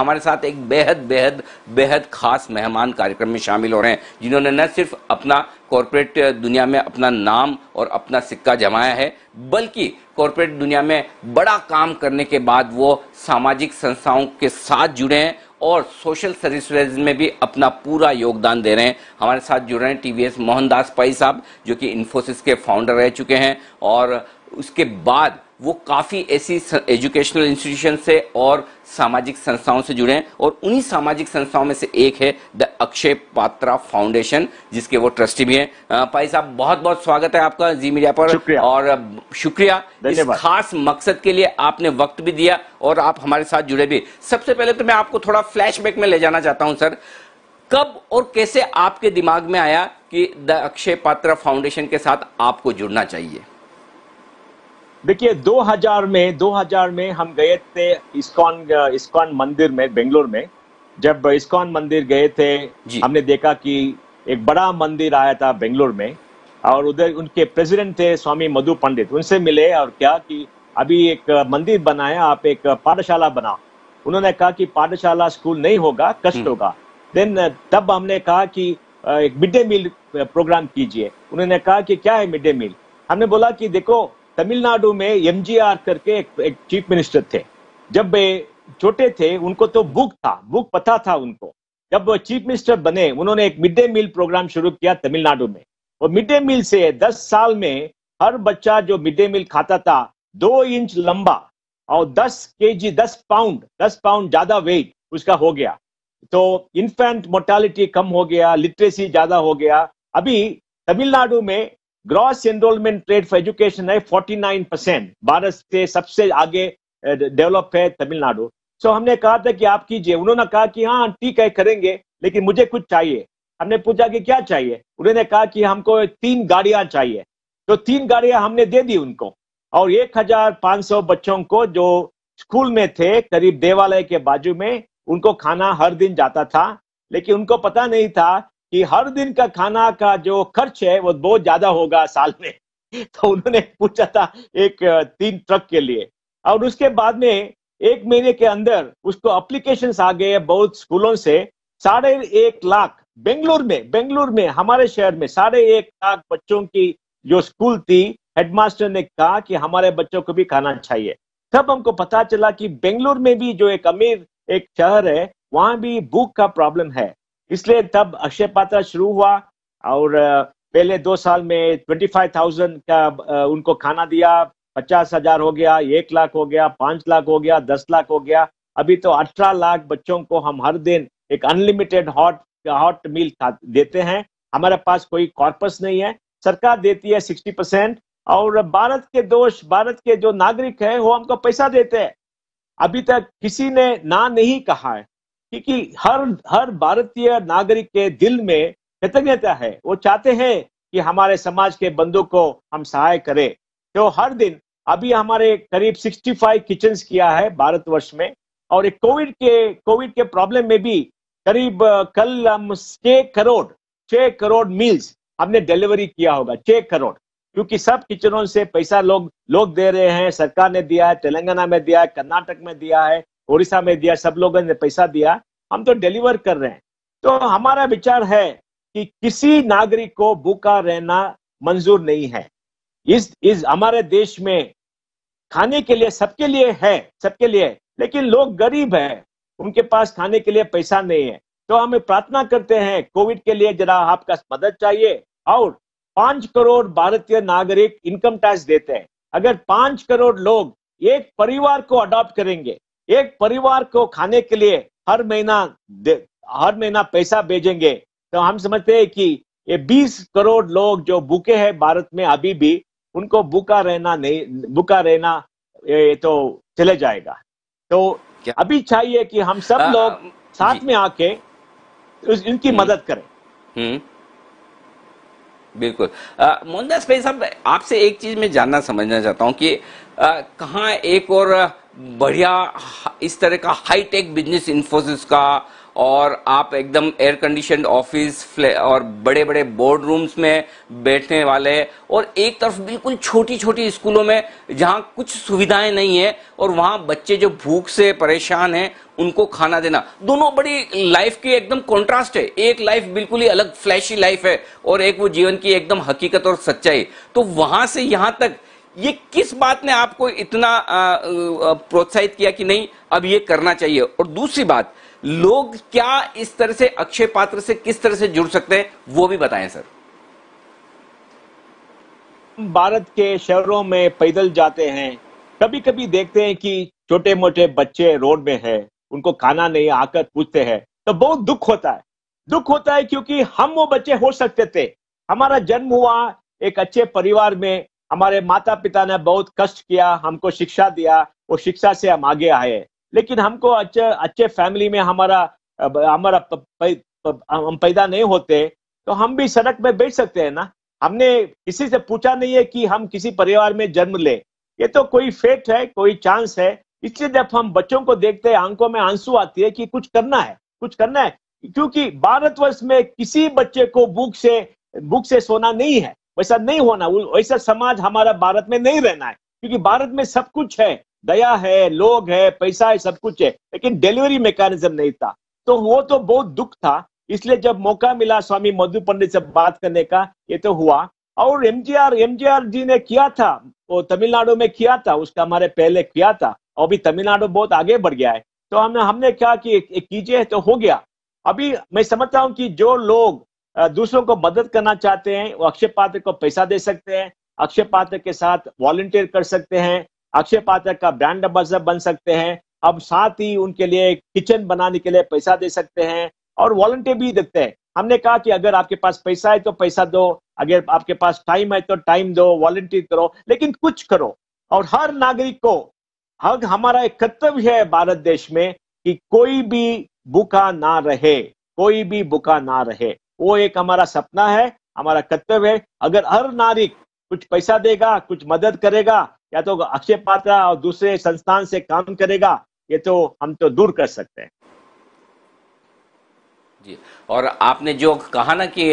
हमारे साथ एक बेहद बेहद बेहद खास मेहमान कार्यक्रम में शामिल हो रहे हैं जिन्होंने न सिर्फ अपना कॉरपोरेट दुनिया में अपना नाम और अपना सिक्का जमाया है बल्कि कॉरपोरेट दुनिया में बड़ा काम करने के बाद वो सामाजिक संस्थाओं के साथ जुड़े हैं और सोशल सर्विसेज में भी अपना पूरा योगदान दे रहे हैं हमारे साथ जुड़ रहे हैं टीवीएस मोहनदास पाई साहब जो कि इन्फोसिस के फाउंडर रह चुके हैं और उसके बाद वो काफ़ी ऐसी एजुकेशनल इंस्टीट्यूशन से और सामाजिक संस्थाओं से जुड़े हैं और उन्हीं सामाजिक संस्थाओं में से एक है द अक्षय पात्रा फाउंडेशन जिसके वो ट्रस्टी भी हैं पाई साहब बहुत बहुत स्वागत है आपका जी मीडिया पर शुक्रिया। और शुक्रिया इस खास मकसद के लिए आपने वक्त भी दिया और आप हमारे साथ जुड़े भी सबसे पहले तो मैं आपको थोड़ा फ्लैश में ले जाना चाहता हूं सर कब और कैसे आपके दिमाग में आया कि द अक्षय पात्रा फाउंडेशन के साथ आपको जुड़ना चाहिए देखिए 2000 में 2000 में हम गए थे इस्कॉन इस्कॉन मंदिर में बेंगलोर में जब इस्कॉन मंदिर गए थे हमने देखा कि एक बड़ा मंदिर आया था बेंगलोर में और उधर उनके प्रेसिडेंट थे स्वामी मधु पंडित उनसे मिले और क्या कि अभी एक मंदिर बनाया आप एक पाठशाला बना उन्होंने कहा कि पाठशाला स्कूल नहीं होगा कष्ट हम्म। होगा देन तब हमने कहा कि एक मिड डे मील प्रोग्राम कीजिए उन्होंने कहा कि क्या है मिड डे मील हमने बोला कि देखो तमिलनाडु में एमजीआर करके एक, एक चीफ मिनिस्टर थे जब छोटे थे उनको तो भूख था भूख पता था उनको जब चीफ मिनिस्टर बने उन्होंने एक मिड डे मील प्रोग्राम शुरू किया तमिलनाडु में और मिड डे मील से दस साल में हर बच्चा जो मिड डे मील खाता था दो इंच लंबा और दस के जी दस पाउंड दस पाउंड ज्यादा वेट उसका हो गया तो इन्फेंट मोर्टालिटी कम हो गया लिटरेसी ज्यादा हो गया अभी तमिलनाडु में gross enrolment rate for education है 49 परसेंट भारत से सबसे आगे डेवलप है तमिलनाडु सो so, हमने कहा था कि आप कीजिए उन्होंने कहा कि हाँ ठीक है करेंगे लेकिन मुझे कुछ चाहिए हमने पूछा कि क्या चाहिए उन्होंने कहा कि हमको तीन गाड़ियां चाहिए तो तीन गाड़ियां हमने दे दी उनको और एक हजार पांच सौ बच्चों को जो स्कूल में थे करीब देवालय के बाजू में उनको खाना हर दिन जाता था लेकिन उनको पता नहीं था कि हर दिन का खाना का जो खर्च है वो बहुत ज्यादा होगा साल में तो उन्होंने पूछा था एक तीन ट्रक के लिए और उसके बाद में एक महीने के अंदर उसको अप्लीकेशन आ गए बहुत स्कूलों से साढ़े एक लाख बेंगलुरु में बेंगलुरु में हमारे शहर में साढ़े एक लाख बच्चों की जो स्कूल थी हेडमास्टर ने कहा कि हमारे बच्चों को भी खाना चाहिए तब हमको पता चला कि बेंगलुरु में भी जो एक अमीर एक शहर है वहां भी भूख का प्रॉब्लम है इसलिए तब अक्षय पात्र शुरू हुआ और पहले दो साल में ट्वेंटी फाइव थाउजेंड का उनको खाना दिया पचास हजार हो गया एक लाख हो गया पांच लाख हो गया दस लाख हो गया अभी तो अठारह लाख बच्चों को हम हर दिन एक अनलिमिटेड हॉट हॉट मील देते हैं हमारे पास कोई कॉर्पस नहीं है सरकार देती है सिक्सटी परसेंट और भारत के दोष भारत के जो नागरिक है वो हमको पैसा देते हैं अभी तक किसी ने ना नहीं कहा है क्योंकि हर हर भारतीय नागरिक के दिल में कृतज्ञता है वो चाहते हैं कि हमारे समाज के बंदों को हम सहाय करें तो हर दिन अभी हमारे करीब 65 किचन किया है भारतवर्ष में और एक कोविड के कोविड के प्रॉब्लम में भी करीब कल हम छह करोड़ छह करोड़ मील्स हमने डिलीवरी किया होगा छह करोड़ क्योंकि सब किचनों से पैसा लोग लोग दे रहे हैं सरकार ने दिया है तेलंगाना में दिया है कर्नाटक में दिया है ओडिशा में दिया सब लोगों ने पैसा दिया हम तो डिलीवर कर रहे हैं तो हमारा विचार है कि किसी नागरिक को भूखा रहना मंजूर नहीं है इस इस हमारे देश में खाने के लिए सबके लिए है सबके लिए लेकिन लोग गरीब है उनके पास खाने के लिए पैसा नहीं है तो हम प्रार्थना करते हैं कोविड के लिए जरा आपका मदद चाहिए और पांच करोड़ भारतीय नागरिक इनकम टैक्स देते हैं अगर पांच करोड़ लोग एक परिवार को अडॉप्ट करेंगे एक परिवार को खाने के लिए हर महीना हर महीना पैसा भेजेंगे तो हम समझते हैं कि ये 20 करोड़ लोग जो भूखे हैं भारत में अभी भी उनको भूखा रहना नहीं भूखा रहना ये तो चले जाएगा तो अभी चाहिए कि हम सब आ, लोग साथ में आके इनकी हम्म। मदद करें हम्म। बिल्कुल मोहनदास भाई साहब आपसे एक चीज में जानना समझना चाहता हूँ कि कहा एक और बढ़िया इस तरह का हाईटेक बिजनेस इन्फोसिस का और आप एकदम एयर कंडीशन ऑफिस और बड़े बड़े बोर्ड रूम्स में बैठने वाले और एक तरफ बिल्कुल छोटी छोटी स्कूलों में जहां कुछ सुविधाएं नहीं है और वहां बच्चे जो भूख से परेशान हैं उनको खाना देना दोनों बड़ी लाइफ की एकदम कॉन्ट्रास्ट है एक लाइफ बिल्कुल ही अलग फ्लैशी लाइफ है और एक वो जीवन की एकदम हकीकत और सच्चाई तो वहां से यहां तक ये किस बात ने आपको इतना प्रोत्साहित किया कि नहीं अब ये करना चाहिए और दूसरी बात लोग क्या इस तरह से अक्षय पात्र से किस तरह से जुड़ सकते हैं वो भी बताएं सर भारत के शहरों में पैदल जाते हैं कभी कभी देखते हैं कि छोटे मोटे बच्चे रोड में है उनको खाना नहीं आकर पूछते हैं तो बहुत दुख होता है दुख होता है क्योंकि हम वो बच्चे हो सकते थे हमारा जन्म हुआ एक अच्छे परिवार में हमारे माता पिता ने बहुत कष्ट किया हमको शिक्षा दिया वो शिक्षा से हम आगे आए लेकिन हमको अच्छे अच्छे फैमिली में हमारा हमारा हम पैदा नहीं होते तो हम भी सड़क में बैठ सकते हैं ना हमने किसी से पूछा नहीं है कि हम किसी परिवार में जन्म ले ये तो कोई फेट है कोई चांस है इसलिए जब हम बच्चों को देखते हैं आंखों में आंसू आती है कि कुछ करना है कुछ करना है क्योंकि भारतवर्ष में किसी बच्चे को भूख से भूख से सोना नहीं है वैसा नहीं होना वैसा समाज हमारा भारत में नहीं रहना है क्योंकि भारत में सब कुछ है दया है लोग है पैसा है सब कुछ है लेकिन डिलीवरी मैकेनिज्म नहीं था तो वो तो बहुत दुख था इसलिए जब मौका मिला स्वामी मधु पंडित से बात करने का ये तो हुआ और एमजीआर एमजीआर जी ने किया था वो तमिलनाडु में किया था उसका हमारे पहले किया था और अभी तमिलनाडु बहुत आगे बढ़ गया है तो हमने हमने क्या कि कीजिए तो हो गया अभी मैं समझता हूँ कि जो लोग दूसरों को मदद करना चाहते हैं वो अक्षय पात्र को पैसा दे सकते हैं अक्षय पात्र के साथ वॉलंटियर कर सकते हैं अक्षय पात्र का ब्रांड एम्बेसडर बन सकते हैं अब साथ ही उनके लिए किचन बनाने के लिए पैसा दे सकते हैं और वॉलंटियर भी देते हैं हमने कहा कि अगर आपके पास पैसा है तो पैसा दो अगर आपके पास टाइम है तो टाइम दो वॉलंटियर करो लेकिन कुछ करो और हर नागरिक को हर हमारा एक कर्तव्य है भारत देश में कि कोई भी भूखा ना रहे कोई भी भूखा ना रहे वो एक हमारा सपना है हमारा कर्तव्य है अगर हर नागरिक कुछ पैसा देगा कुछ मदद करेगा या तो अक्षय पात्र और दूसरे संस्थान से काम करेगा ये तो हम तो दूर कर सकते हैं जी और आपने जो कहा ना कि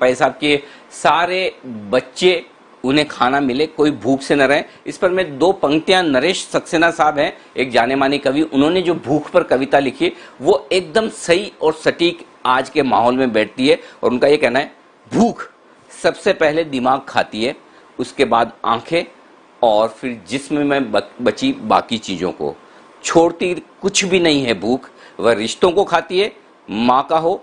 पैसा के सारे बच्चे उन्हें खाना मिले कोई भूख से न रहे इस पर मैं दो पंक्तियां नरेश सक्सेना साहब हैं एक जाने माने कवि उन्होंने जो भूख पर कविता लिखी वो एकदम सही और सटीक आज के माहौल में बैठती है और उनका ये कहना है भूख सबसे पहले दिमाग खाती है उसके बाद आंखें और फिर जिस्म में बची बाकी चीज़ों को छोड़ती कुछ भी नहीं है भूख वह रिश्तों को खाती है माँ का हो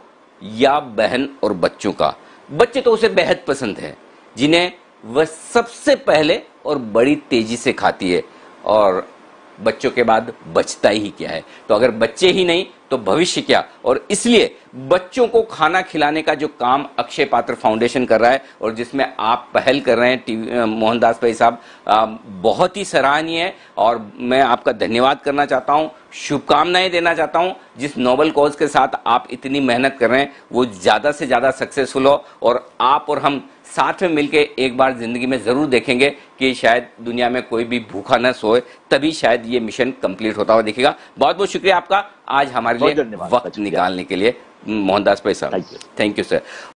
या बहन और बच्चों का बच्चे तो उसे बेहद पसंद है जिन्हें वह सबसे पहले और बड़ी तेजी से खाती है और बच्चों के बाद बचता ही क्या है तो अगर बच्चे ही नहीं तो भविष्य क्या और इसलिए बच्चों को खाना खिलाने का जो काम अक्षय पात्र फाउंडेशन कर रहा है और जिसमें आप पहल कर रहे हैं टीवी मोहनदास भाई साहब बहुत ही सराहनीय है और मैं आपका धन्यवाद करना चाहता हूं शुभकामनाएं देना चाहता हूं जिस नोबल कॉज के साथ आप इतनी मेहनत कर रहे हैं वो ज़्यादा से ज़्यादा सक्सेसफुल हो और आप और हम साथ में मिलके एक बार ज़िंदगी में ज़रूर देखेंगे कि शायद दुनिया में कोई भी भूखा न सोए तभी शायद ये मिशन कंप्लीट होता हुआ दिखेगा बहुत बहुत शुक्रिया आपका आज हमारे हमारे लिए वक्त निकालने के लिए मोहनदास भाई साहब थैंक यू सर